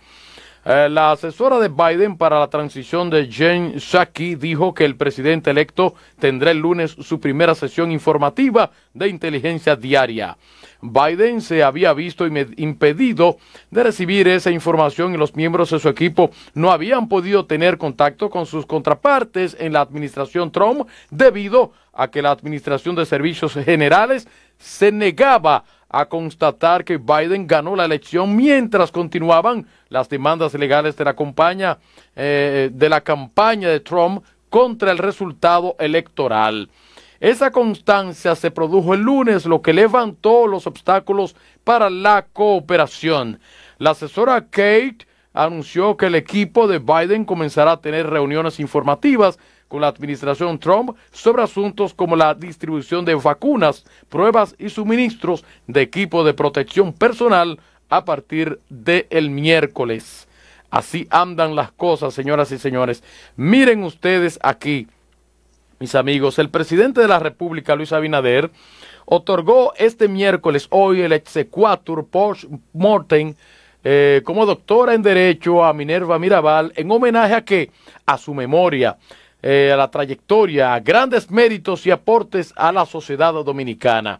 Eh, la asesora de Biden para la transición de Jen Psaki dijo que el presidente electo tendrá el lunes su primera sesión informativa de inteligencia diaria. Biden se había visto impedido de recibir esa información y los miembros de su equipo no habían podido tener contacto con sus contrapartes en la administración Trump debido a que la Administración de Servicios Generales se negaba a constatar que Biden ganó la elección mientras continuaban las demandas legales de la campaña, eh, de, la campaña de Trump contra el resultado electoral. Esa constancia se produjo el lunes, lo que levantó los obstáculos para la cooperación. La asesora Kate anunció que el equipo de Biden comenzará a tener reuniones informativas la administración Trump sobre asuntos como la distribución de vacunas, pruebas y suministros de equipo de protección personal a partir de el miércoles. Así andan las cosas, señoras y señores. Miren ustedes aquí, mis amigos, el presidente de la República, Luis Abinader, otorgó este miércoles, hoy, el exequatur post mortem eh, como doctora en Derecho a Minerva Mirabal en homenaje a qué? A su memoria. Eh, a la trayectoria, grandes méritos y aportes a la sociedad dominicana.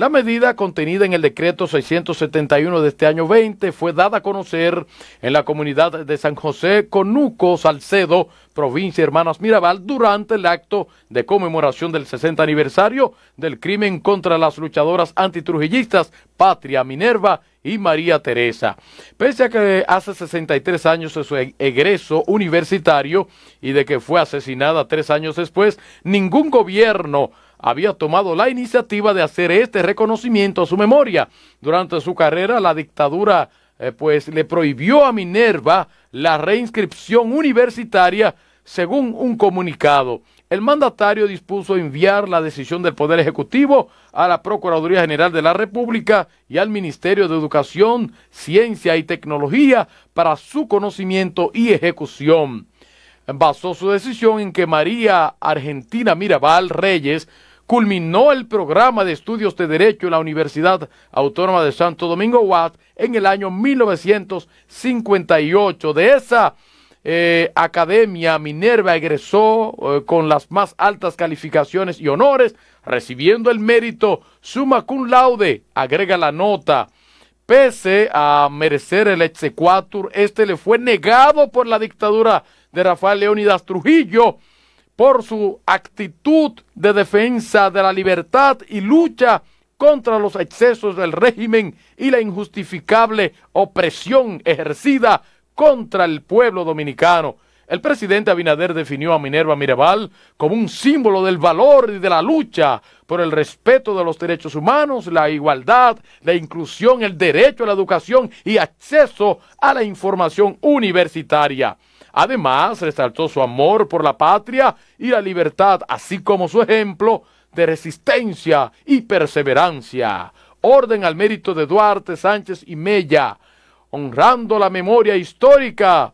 La medida contenida en el decreto 671 de este año 20 fue dada a conocer en la comunidad de San José Conuco, Salcedo, provincia Hermanas Mirabal, durante el acto de conmemoración del 60 aniversario del crimen contra las luchadoras antitrujillistas Patria Minerva y María Teresa. Pese a que hace 63 años de su e-, egreso universitario y de que fue asesinada tres años después, ningún gobierno había tomado la iniciativa de hacer este reconocimiento a su memoria. Durante su carrera, la dictadura eh, pues le prohibió a Minerva la reinscripción universitaria según un comunicado. El mandatario dispuso enviar la decisión del Poder Ejecutivo a la Procuraduría General de la República y al Ministerio de Educación, Ciencia y Tecnología para su conocimiento y ejecución. Basó su decisión en que María Argentina Mirabal Reyes culminó el programa de estudios de Derecho en la Universidad Autónoma de Santo Domingo Wat en el año 1958. De esa eh, academia, Minerva egresó eh, con las más altas calificaciones y honores, recibiendo el mérito summa cum laude, agrega la nota. Pese a merecer el exequatur, este le fue negado por la dictadura de Rafael Leónidas Trujillo por su actitud de defensa de la libertad y lucha contra los excesos del régimen y la injustificable opresión ejercida contra el pueblo dominicano. El presidente Abinader definió a Minerva Mirabal como un símbolo del valor y de la lucha por el respeto de los derechos humanos, la igualdad, la inclusión, el derecho a la educación y acceso a la información universitaria. Además, resaltó su amor por la patria y la libertad, así como su ejemplo de resistencia y perseverancia. Orden al mérito de Duarte, Sánchez y Mella, honrando la memoria histórica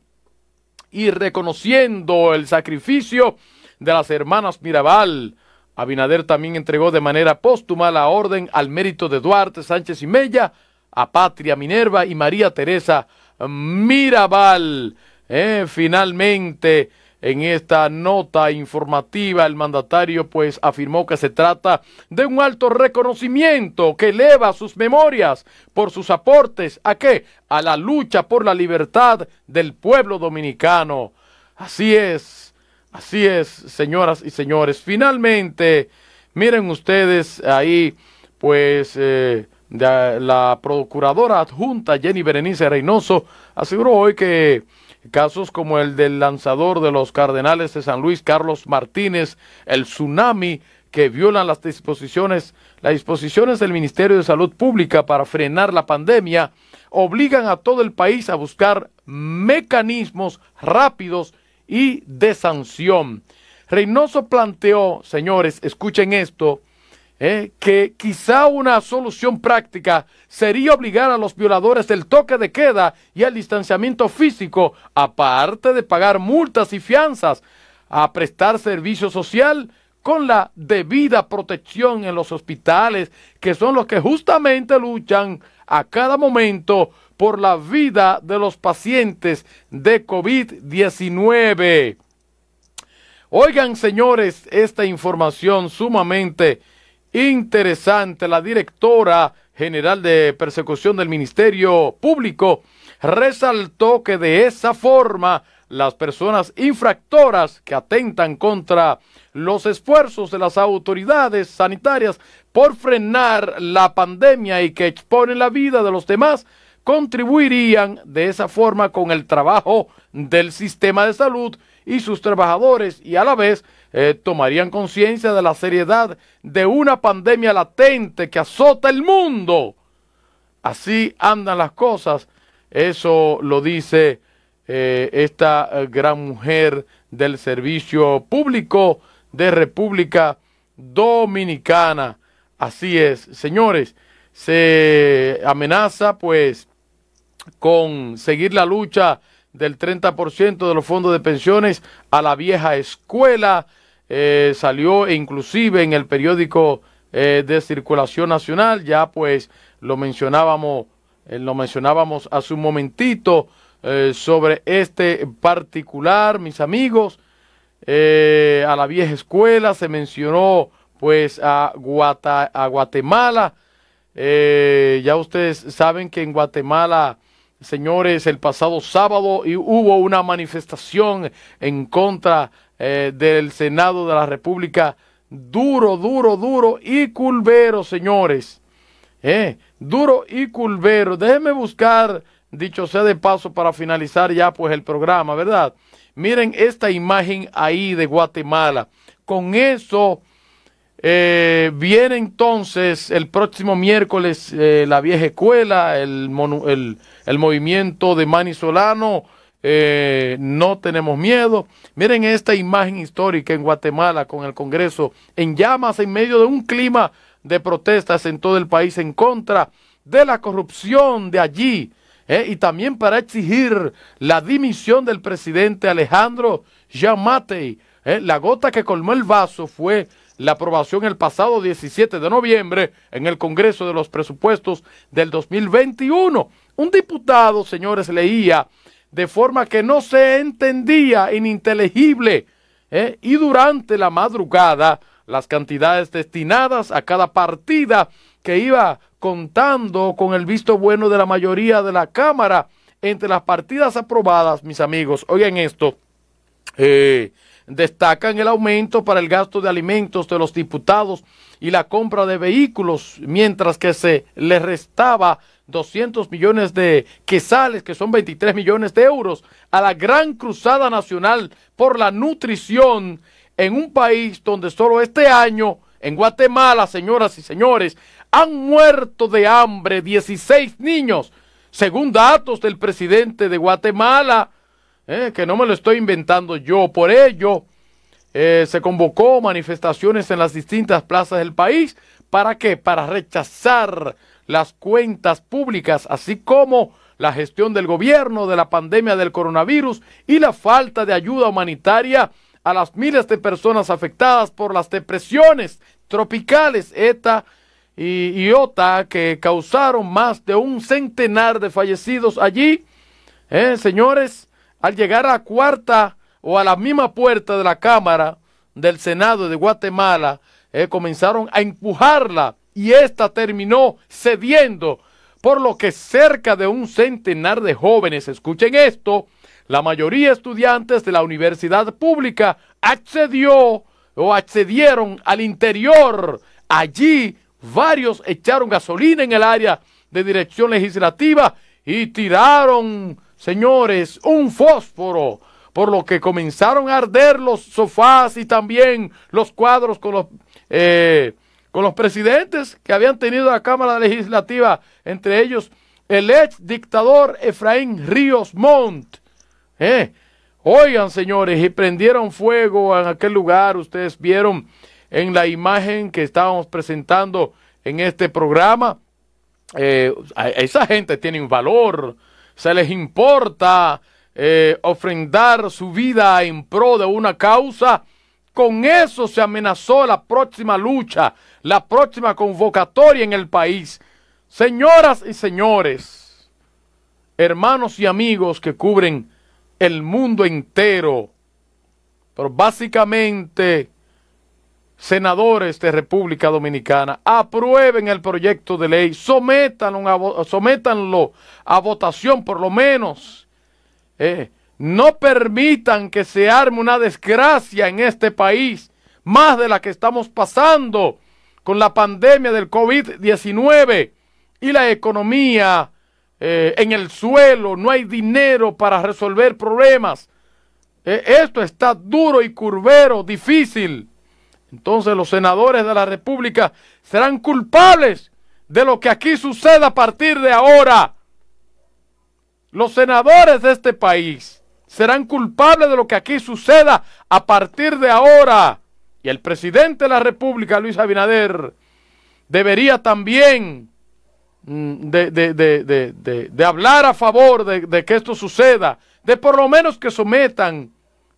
y reconociendo el sacrificio de las hermanas Mirabal. Abinader también entregó de manera póstuma la orden al mérito de Duarte, Sánchez y Mella, a Patria Minerva y María Teresa Mirabal. Eh, finalmente, en esta nota informativa, el mandatario pues afirmó que se trata de un alto reconocimiento que eleva sus memorias por sus aportes a qué? A la lucha por la libertad del pueblo dominicano. Así es, así es, señoras y señores. Finalmente, miren ustedes ahí pues... Eh, la procuradora adjunta Jenny Berenice Reynoso aseguró hoy que Casos como el del lanzador de los Cardenales de San Luis, Carlos Martínez, el tsunami que violan las disposiciones, las disposiciones del Ministerio de Salud Pública para frenar la pandemia, obligan a todo el país a buscar mecanismos rápidos y de sanción. Reynoso planteó, señores, escuchen esto, ¿Eh? que quizá una solución práctica sería obligar a los violadores del toque de queda y al distanciamiento físico, aparte de pagar multas y fianzas, a prestar servicio social con la debida protección en los hospitales, que son los que justamente luchan a cada momento por la vida de los pacientes de COVID-19. Oigan, señores, esta información sumamente interesante. La directora general de persecución del Ministerio Público resaltó que de esa forma las personas infractoras que atentan contra los esfuerzos de las autoridades sanitarias por frenar la pandemia y que exponen la vida de los demás contribuirían de esa forma con el trabajo del sistema de salud y sus trabajadores y a la vez eh, tomarían conciencia de la seriedad de una pandemia latente que azota el mundo. Así andan las cosas. Eso lo dice eh, esta eh, gran mujer del servicio público de República Dominicana. Así es, señores, se amenaza pues con seguir la lucha del 30% de los fondos de pensiones a la vieja escuela. Eh, salió inclusive en el periódico eh, de circulación nacional, ya pues lo mencionábamos, eh, lo mencionábamos hace un momentito sobre este particular, mis amigos, a la vieja escuela, se mencionó pues a, a Guatemala, ya ustedes saben que en Guatemala señores, el pasado sábado hubo una manifestación en contra eh, del Senado de la República. Duro, duro, duro y culvero, señores. Eh, duro y culvero. Déjenme buscar, dicho sea de paso, para finalizar ya pues el programa, ¿verdad? Miren esta imagen ahí de Guatemala. Con eso eh, viene entonces el próximo miércoles eh, la vieja escuela, el, movimiento de Manisolano, eh, no tenemos miedo. Miren esta imagen histórica en Guatemala con el Congreso en llamas en medio de un clima de protestas en todo el país en contra de la corrupción de allí eh, y también para exigir la dimisión del presidente Alejandro Yamatei. la gota que colmó el vaso fue la aprobación el pasado 17 de noviembre en el Congreso de los Presupuestos del 2021. Un diputado, señores, leía de forma que no se entendía, ininteligible, ¿eh? y durante la madrugada las cantidades destinadas a cada partida que iba contando con el visto bueno de la mayoría de la Cámara entre las partidas aprobadas, mis amigos, oigan esto, eh, destacan el aumento para el gasto de alimentos de los diputados y la compra de vehículos, mientras que se les restaba 200 millones de quesales, que son 23 millones de euros, a la gran cruzada nacional por la nutrición en un país donde solo este año, en Guatemala, señoras y señores, han muerto de hambre 16 niños, según datos del presidente de Guatemala, ¿Eh? que no me lo estoy inventando yo. Por ello, eh, se convocó manifestaciones en las distintas plazas del país. ¿Para qué? Para rechazar las cuentas públicas, así como la gestión del gobierno de la pandemia del coronavirus y la falta de ayuda humanitaria a las miles de personas afectadas por las depresiones tropicales ETA y, OTA que causaron más de un centenar de fallecidos allí. ¿Eh? señores, al llegar a la cuarta o a la misma puerta de la Cámara del Senado de Guatemala, eh, comenzaron a empujarla y esta terminó cediendo, por lo que cerca de un centenar de jóvenes, escuchen esto, la mayoría estudiantes de la universidad pública accedió o accedieron al interior. Allí varios echaron gasolina en el área de dirección legislativa y tiraron señores, un fósforo, por lo que comenzaron a arder los sofás y también los cuadros con los, eh, con los presidentes que habían tenido la Cámara Legislativa, entre ellos el ex dictador Efraín Ríos Montt. Eh, oigan, señores, y prendieron fuego en aquel lugar, ustedes vieron en la imagen que estábamos presentando en este programa. Eh, esa gente tiene un valor, se les importa eh, ofrendar su vida en pro de una causa. Con eso se amenazó la próxima lucha, la próxima convocatoria en el país. Señoras y señores, hermanos y amigos que cubren el mundo entero, pero básicamente senadores de República Dominicana aprueben el proyecto de ley, sométanlo a, votación por lo menos. Eh, no permitan que se arme una desgracia en este país, más de la que estamos pasando con la pandemia del COVID-19 y la economía eh, en el suelo, no hay dinero para resolver problemas. Eh, esto está duro y curvero, difícil entonces los senadores de la República serán culpables de lo que aquí suceda a partir de ahora. Los senadores de este país serán culpables de lo que aquí suceda a partir de ahora. Y el presidente de la República, Luis Abinader, debería también mm, de, de hablar a favor de que esto suceda, de por lo menos que sometan,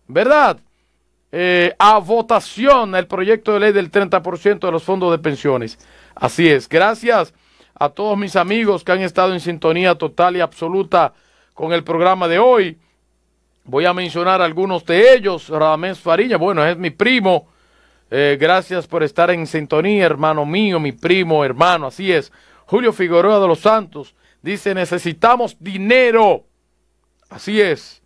¿verdad? Eh, a votación el proyecto de ley del 30% de los fondos de pensiones. Así es. Gracias a todos mis amigos que han estado en sintonía total y absoluta con el programa de hoy. Voy a mencionar algunos de ellos. Ramés Fariña, bueno, es mi primo. Eh, gracias por estar en sintonía, hermano mío, mi primo, hermano. Así es. Julio Figueroa de los Santos dice, necesitamos dinero. Así es.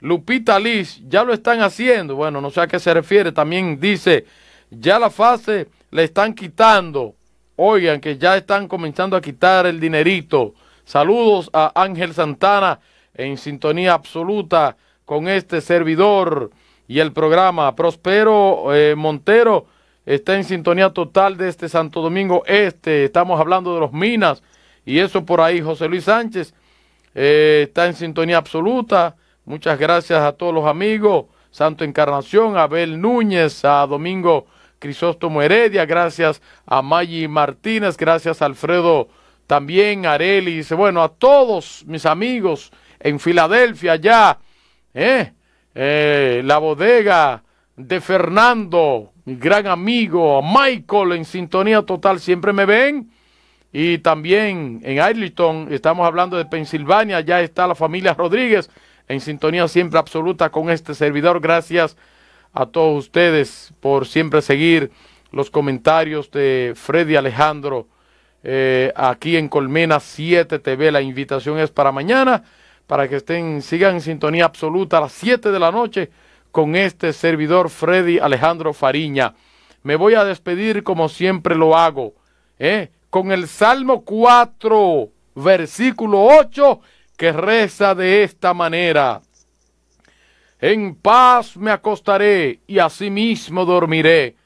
Lupita Liz, ya lo están haciendo. Bueno, no sé a qué se refiere. También dice, ya la fase le están quitando. Oigan, que ya están comenzando a quitar el dinerito. Saludos a Ángel Santana en sintonía absoluta con este servidor y el programa. Prospero eh, Montero está en sintonía total de este Santo Domingo Este. Estamos hablando de los minas y eso por ahí. José Luis Sánchez eh, está en sintonía absoluta. Muchas gracias a todos los amigos. Santo Encarnación, Abel Núñez, a Domingo Crisóstomo Heredia, gracias a Maggi Martínez, gracias a Alfredo también, Areli, bueno, a todos mis amigos en Filadelfia, allá, ¿eh? eh la bodega de Fernando, mi gran amigo, Michael en sintonía total, siempre me ven. Y también en Arlington, estamos hablando de Pensilvania, ya está la familia Rodríguez en sintonía siempre absoluta con este servidor. Gracias a todos ustedes por siempre seguir los comentarios de Freddy Alejandro eh, aquí en Colmena 7 TV. La invitación es para mañana, para que estén, sigan en sintonía absoluta a las 7 de la noche con este servidor Freddy Alejandro Fariña. Me voy a despedir como siempre lo hago, ¿eh? con el Salmo 4, versículo 8 que reza de esta manera. En paz me acostaré y asimismo dormiré,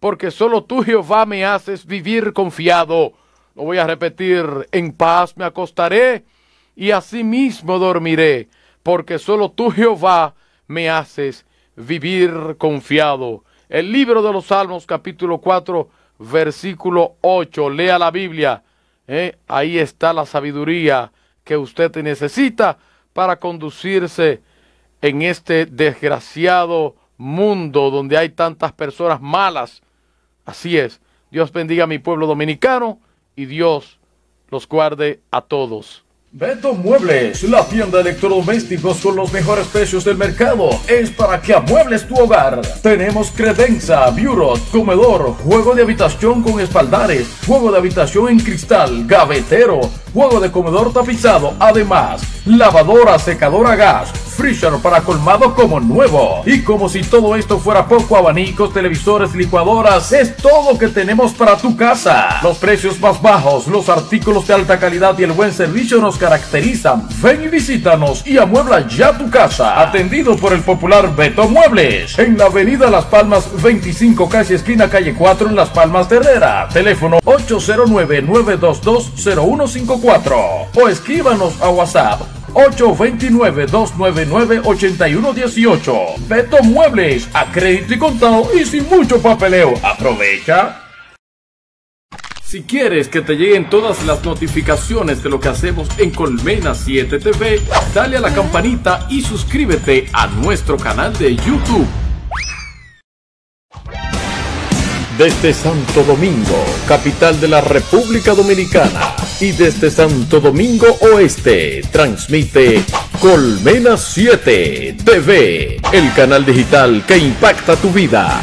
porque solo tú, Jehová, me haces vivir confiado. Lo voy a repetir, en paz me acostaré y asimismo dormiré, porque solo tú, Jehová, me haces vivir confiado. El libro de los Salmos, capítulo 4, versículo 8. Lea la Biblia. Eh, ahí está la sabiduría que usted necesita para conducirse en este desgraciado mundo donde hay tantas personas malas. Así es. Dios bendiga a mi pueblo dominicano y Dios los guarde a todos. Beto Muebles, la tienda de electrodomésticos con los mejores precios del mercado, es para que amuebles tu hogar. Tenemos credenza, bureaus, comedor, juego de habitación con espaldares, juego de habitación en cristal, gavetero, juego de comedor tapizado, además, lavadora, secadora a gas, freezer para colmado como nuevo. Y como si todo esto fuera poco, abanicos, televisores, licuadoras, es todo lo que tenemos para tu casa. Los precios más bajos, los artículos de alta calidad y el buen servicio nos caracterizan. Ven y visítanos y amuebla ya tu casa. Atendido por el popular Beto Muebles. En la avenida Las Palmas 25, casi esquina calle 4 en Las Palmas Terrera, Teléfono 809-922-0154. O escríbanos a WhatsApp 829-299-8118. Beto Muebles, a crédito y contado y sin mucho papeleo. Aprovecha. Si quieres que te lleguen todas las notificaciones de lo que hacemos en Colmena 7 TV, dale a la campanita y suscríbete a nuestro canal de YouTube. Desde Santo Domingo, capital de la República Dominicana, y desde Santo Domingo Oeste, transmite Colmena 7 TV, el canal digital que impacta tu vida.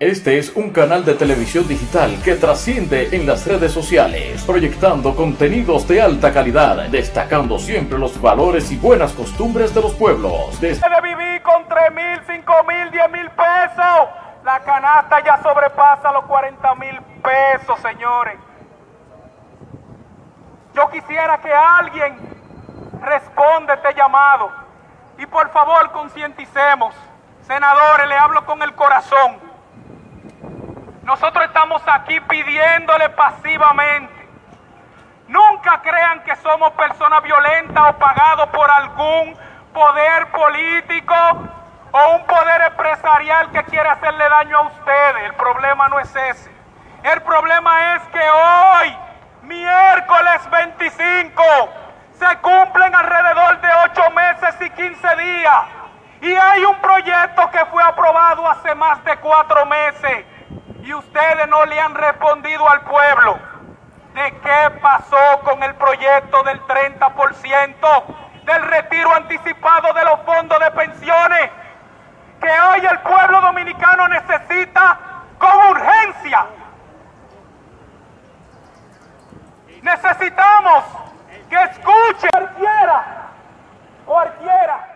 Este es un canal de televisión digital que trasciende en las redes sociales, proyectando contenidos de alta calidad, destacando siempre los valores y buenas costumbres de los pueblos. Desde vivir con 3 mil, 5 mil, 10 mil pesos. La canasta ya sobrepasa los 40 mil pesos, señores. Yo quisiera que alguien responda este llamado. Y por favor concienticemos. Senadores, le hablo con el corazón nosotros estamos aquí pidiéndole pasivamente. Nunca crean que somos personas violentas o pagados por algún poder político o un poder empresarial que quiere hacerle daño a ustedes. El problema no es ese. El problema es que hoy, miércoles 25, se cumplen alrededor de 8 meses y 15 días. Y hay un proyecto que fue aprobado hace más de 4 meses y ustedes no le han respondido al pueblo de qué pasó con el proyecto del 30% del retiro anticipado de los fondos de pensiones que hoy el pueblo dominicano necesita con urgencia. Necesitamos que escuche cualquiera, cualquiera.